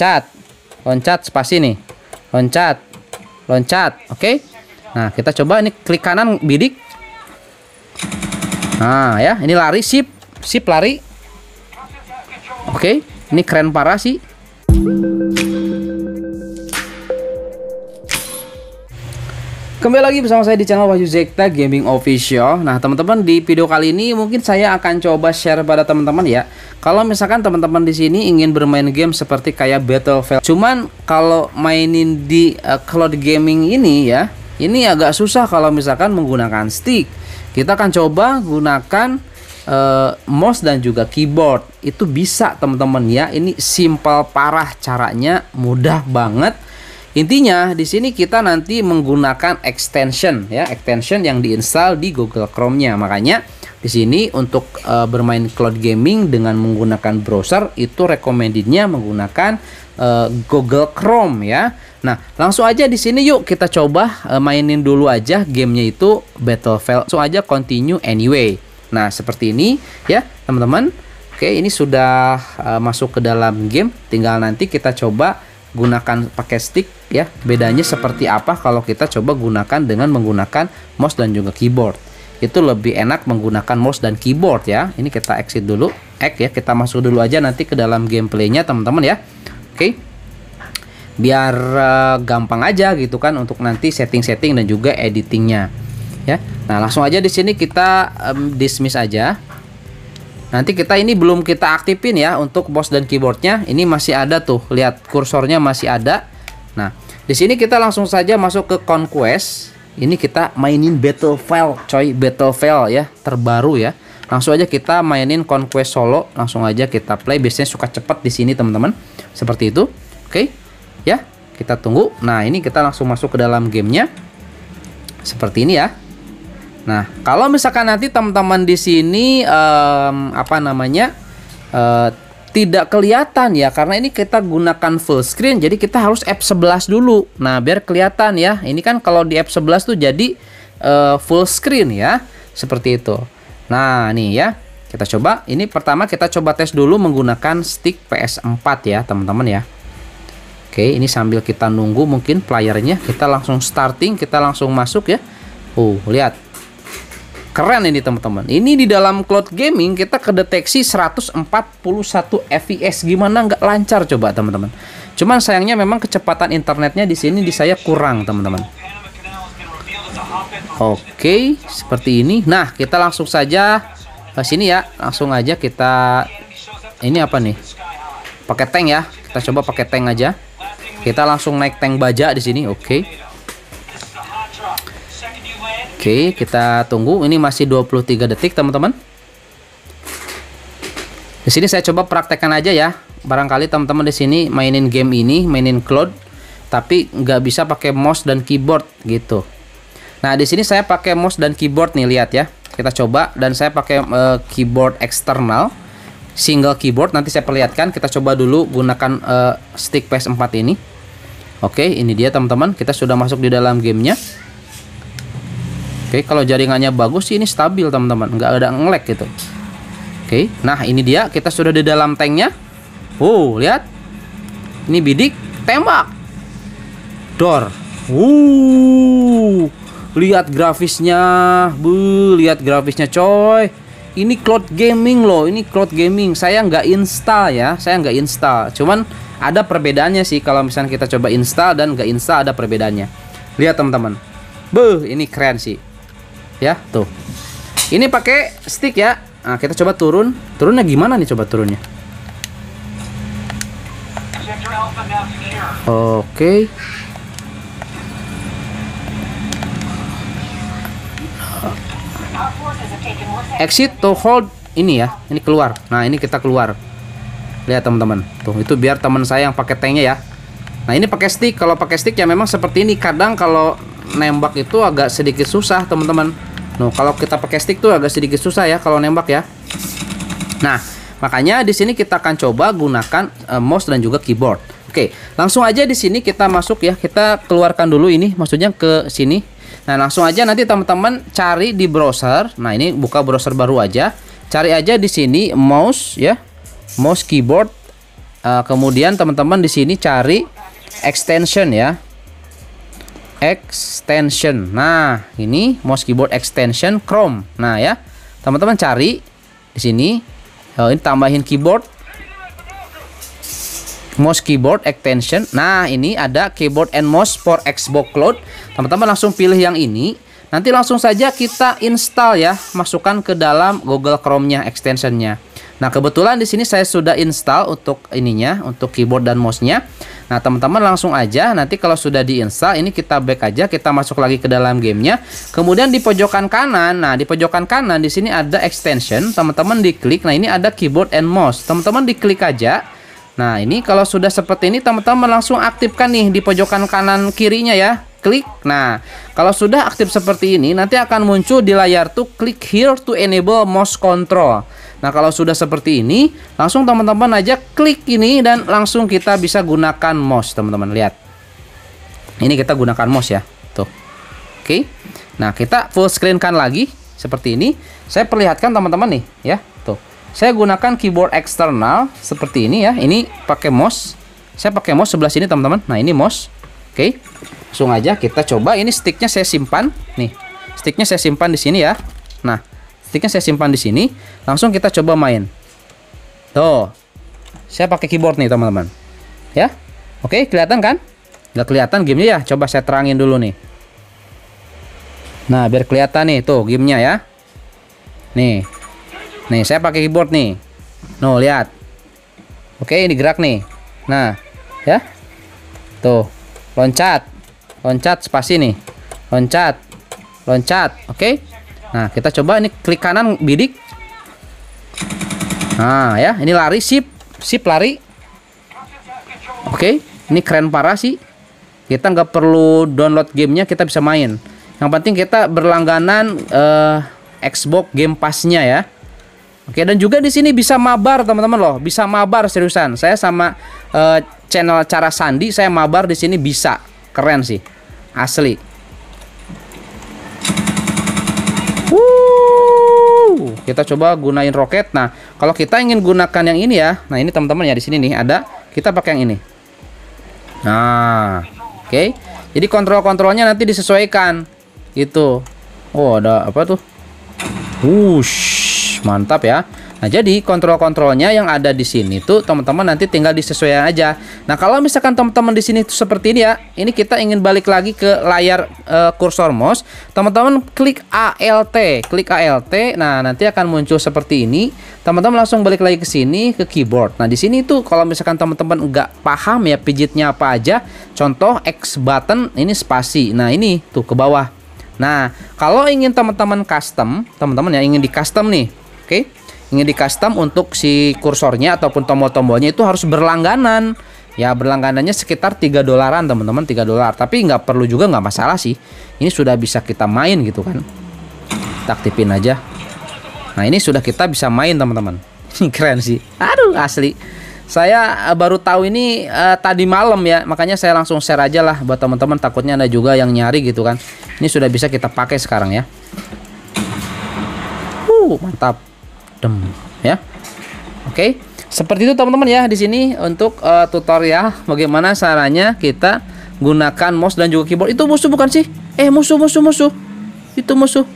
loncat loncat spasi nih loncat loncat oke okay? nah kita coba ini klik kanan bidik nah ya ini lari sip sip lari oke okay. ini keren parah sih Kembali lagi bersama saya di channel Wahyu Zekta Gaming Official. Nah, teman-teman di video kali ini mungkin saya akan coba share pada teman-teman ya. Kalau misalkan teman-teman di sini ingin bermain game seperti kayak Battlefield, cuman kalau mainin di uh, cloud gaming ini ya, ini agak susah kalau misalkan menggunakan stick. Kita akan coba gunakan uh, mouse dan juga keyboard. Itu bisa teman-teman ya. Ini simple parah caranya, mudah banget Intinya di sini kita nanti menggunakan extension ya, extension yang diinstal di Google Chrome-nya. Makanya di sini untuk e, bermain cloud gaming dengan menggunakan browser itu recommended-nya menggunakan e, Google Chrome ya. Nah, langsung aja di sini yuk kita coba e, mainin dulu aja gamenya itu Battlefield. Langsung aja continue anyway. Nah, seperti ini ya, teman-teman. Oke, ini sudah e, masuk ke dalam game. Tinggal nanti kita coba gunakan pakai stick ya bedanya seperti apa kalau kita coba gunakan dengan menggunakan mouse dan juga keyboard itu lebih enak menggunakan mouse dan keyboard ya ini kita exit dulu X ya kita masuk dulu aja nanti ke dalam gameplaynya teman-teman ya oke okay. biar uh, gampang aja gitu kan untuk nanti setting-setting dan juga editingnya ya nah langsung aja di sini kita um, dismiss aja Nanti kita ini belum kita aktifin ya untuk mouse dan keyboardnya. Ini masih ada tuh, lihat kursornya masih ada. Nah, di sini kita langsung saja masuk ke Conquest. Ini kita mainin Battlefield, coy, Battlefield ya, terbaru ya. Langsung aja kita mainin Conquest solo, langsung aja kita play. Biasanya suka cepat di sini, teman-teman. Seperti itu. Oke. Okay. Ya, kita tunggu. Nah, ini kita langsung masuk ke dalam gamenya. Seperti ini ya. Nah, kalau misalkan nanti teman-teman di sini um, apa namanya uh, tidak kelihatan ya karena ini kita gunakan full screen jadi kita harus F11 dulu. Nah, biar kelihatan ya. Ini kan kalau di F11 tuh jadi uh, full screen ya. Seperti itu. Nah, nih ya. Kita coba ini pertama kita coba tes dulu menggunakan stick PS4 ya, teman-teman ya. Oke, ini sambil kita nunggu mungkin playernya kita langsung starting, kita langsung masuk ya. Uh, lihat Keren ini teman-teman. Ini di dalam cloud gaming kita kedeteksi 141 fps. Gimana nggak lancar coba teman-teman? Cuman sayangnya memang kecepatan internetnya di sini di saya kurang teman-teman. Oke, seperti ini. Nah, kita langsung saja ke sini ya. Langsung aja kita ini apa nih? Pakai tank ya. Kita coba pakai tank aja. Kita langsung naik tank baja di sini. Oke. Oke, kita tunggu. Ini masih 23 detik, teman-teman. Di sini saya coba praktekkan aja ya. Barangkali teman-teman di sini mainin game ini, mainin cloud, tapi nggak bisa pakai mouse dan keyboard gitu. Nah, di sini saya pakai mouse dan keyboard nih, lihat ya. Kita coba dan saya pakai uh, keyboard eksternal single keyboard nanti saya perlihatkan kita coba dulu gunakan uh, stick PS4 ini oke ini dia teman-teman kita sudah masuk di dalam gamenya Oke, okay, kalau jaringannya bagus sih ini stabil teman-teman, nggak ada ngelek gitu. Oke, okay, nah ini dia kita sudah di dalam tanknya. Oh, lihat. Ini bidik, tembak. Dor. Uh, Lihat grafisnya. Bu, lihat grafisnya coy. Ini cloud gaming loh, ini cloud gaming. Saya nggak install ya, saya nggak install. Cuman ada perbedaannya sih kalau misalnya kita coba install dan nggak install ada perbedaannya. Lihat teman-teman. bu, ini keren sih ya tuh ini pakai stick ya nah, kita coba turun turunnya gimana nih coba turunnya oke okay. exit to hold ini ya ini keluar nah ini kita keluar lihat teman-teman tuh itu biar teman saya yang pakai tanknya ya nah ini pakai stick kalau pakai stick ya memang seperti ini kadang kalau nembak itu agak sedikit susah teman-teman Nah, kalau kita pakai stick tuh agak sedikit susah ya kalau nembak ya. Nah, makanya di sini kita akan coba gunakan uh, mouse dan juga keyboard. Oke, langsung aja di sini kita masuk ya. Kita keluarkan dulu ini, maksudnya ke sini. Nah, langsung aja nanti teman-teman cari di browser. Nah, ini buka browser baru aja. Cari aja di sini mouse ya. Mouse keyboard. Uh, kemudian teman-teman di sini cari extension ya extension. Nah, ini mouse keyboard extension Chrome. Nah, ya. Teman-teman cari di sini oh, ini tambahin keyboard mouse keyboard extension. Nah, ini ada keyboard and mouse for Xbox Cloud. Teman-teman langsung pilih yang ini. Nanti langsung saja kita install ya, masukkan ke dalam Google Chrome-nya extensionnya. Nah, kebetulan di sini saya sudah install untuk ininya, untuk keyboard dan mouse-nya. Nah teman-teman langsung aja nanti kalau sudah diinstal ini kita back aja kita masuk lagi ke dalam gamenya. Kemudian di pojokan kanan, nah di pojokan kanan di sini ada extension. Teman-teman diklik. Nah ini ada keyboard and mouse. Teman-teman diklik aja. Nah ini kalau sudah seperti ini teman-teman langsung aktifkan nih di pojokan kanan kirinya ya. Klik. Nah kalau sudah aktif seperti ini nanti akan muncul di layar tuh klik here to enable mouse control. Nah kalau sudah seperti ini, langsung teman-teman aja klik ini dan langsung kita bisa gunakan mouse teman-teman. Lihat, ini kita gunakan mouse ya, tuh. Oke, nah kita full screen kan lagi seperti ini. Saya perlihatkan teman-teman nih ya, tuh. Saya gunakan keyboard eksternal seperti ini ya. Ini pakai mouse. Saya pakai mouse sebelah sini teman-teman. Nah ini mouse. Oke, langsung aja kita coba. Ini sticknya saya simpan nih. Sticknya saya simpan di sini ya. Nah, sticknya saya simpan di sini. Langsung kita coba main. Tuh. Saya pakai keyboard nih, teman-teman. Ya. Oke, kelihatan kan? Gak kelihatan gamenya ya. Coba saya terangin dulu nih. Nah, biar kelihatan nih tuh gamenya ya. Nih. Nih, saya pakai keyboard nih. Noh, lihat. Oke, ini gerak nih. Nah, ya. Tuh. Loncat. Loncat spasi nih. Loncat. Loncat. Oke. Nah, kita coba ini klik kanan bidik. Nah, ya, ini lari sip, sip lari. Oke, okay. ini keren parah sih. Kita nggak perlu download gamenya, kita bisa main. Yang penting kita berlangganan uh, Xbox Game Pass-nya ya. Oke, okay, dan juga di sini bisa mabar teman-teman loh, bisa mabar seriusan. Saya sama uh, channel Cara Sandi saya mabar di sini bisa. Keren sih. Asli. kita coba gunain roket. Nah, kalau kita ingin gunakan yang ini ya. Nah, ini teman-teman ya di sini nih ada kita pakai yang ini. Nah, oke. Okay. Jadi kontrol-kontrolnya nanti disesuaikan itu Oh, ada apa tuh? Wush, mantap ya. Nah, jadi kontrol-kontrolnya yang ada di sini tuh teman-teman nanti tinggal disesuaikan aja. Nah, kalau misalkan teman-teman di sini tuh seperti ini ya, ini kita ingin balik lagi ke layar uh, kursor mouse. Teman-teman klik ALT, klik ALT. Nah, nanti akan muncul seperti ini. Teman-teman langsung balik lagi ke sini ke keyboard. Nah, di sini tuh kalau misalkan teman-teman nggak paham ya pijitnya apa aja, contoh X button ini spasi. Nah, ini tuh ke bawah. Nah, kalau ingin teman-teman custom, teman-teman ya ingin di custom nih. Oke. Okay? ingin di custom untuk si kursornya ataupun tombol-tombolnya itu harus berlangganan ya berlangganannya sekitar 3 dolaran teman-teman 3 dolar tapi nggak perlu juga nggak masalah sih ini sudah bisa kita main gitu kan kita aktifin aja nah ini sudah kita bisa main teman-teman keren sih aduh asli saya eh, baru tahu ini uh, tadi malam ya makanya saya langsung share aja lah buat teman-teman takutnya ada juga yang nyari gitu kan ini sudah bisa kita pakai sekarang ya uh mantap adem ya oke okay. seperti itu teman-teman ya di sini untuk uh, tutorial bagaimana caranya kita gunakan mouse dan juga keyboard itu musuh bukan sih eh musuh musuh musuh itu musuh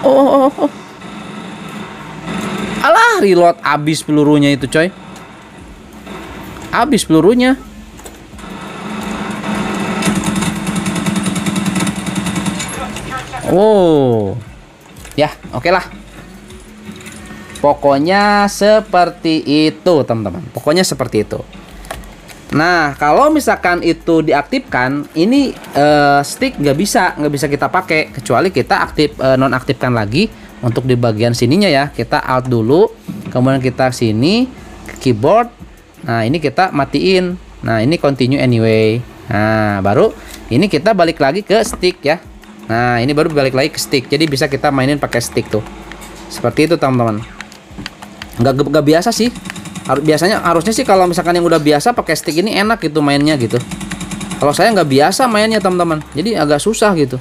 oh oh oh, oh. oh. alah reload abis pelurunya itu coy abis pelurunya Oh, Ya, oke okay lah. Pokoknya seperti itu, teman-teman. Pokoknya seperti itu. Nah, kalau misalkan itu diaktifkan, ini uh, stick nggak bisa, nggak bisa kita pakai kecuali kita aktif uh, nonaktifkan lagi untuk di bagian sininya ya. Kita alt dulu, kemudian kita sini ke keyboard. Nah, ini kita matiin. Nah, ini continue anyway. Nah, baru ini kita balik lagi ke stick ya. Nah, ini baru balik lagi ke stick. Jadi bisa kita mainin pakai stick tuh. Seperti itu, teman-teman nggak nggak biasa sih Harus, biasanya harusnya sih kalau misalkan yang udah biasa pakai stick ini enak gitu mainnya gitu kalau saya nggak biasa mainnya teman-teman jadi agak susah gitu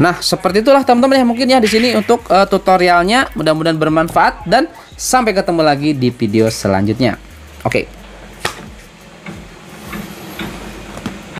nah seperti itulah teman-teman ya mungkin ya di sini untuk uh, tutorialnya mudah-mudahan bermanfaat dan sampai ketemu lagi di video selanjutnya oke okay.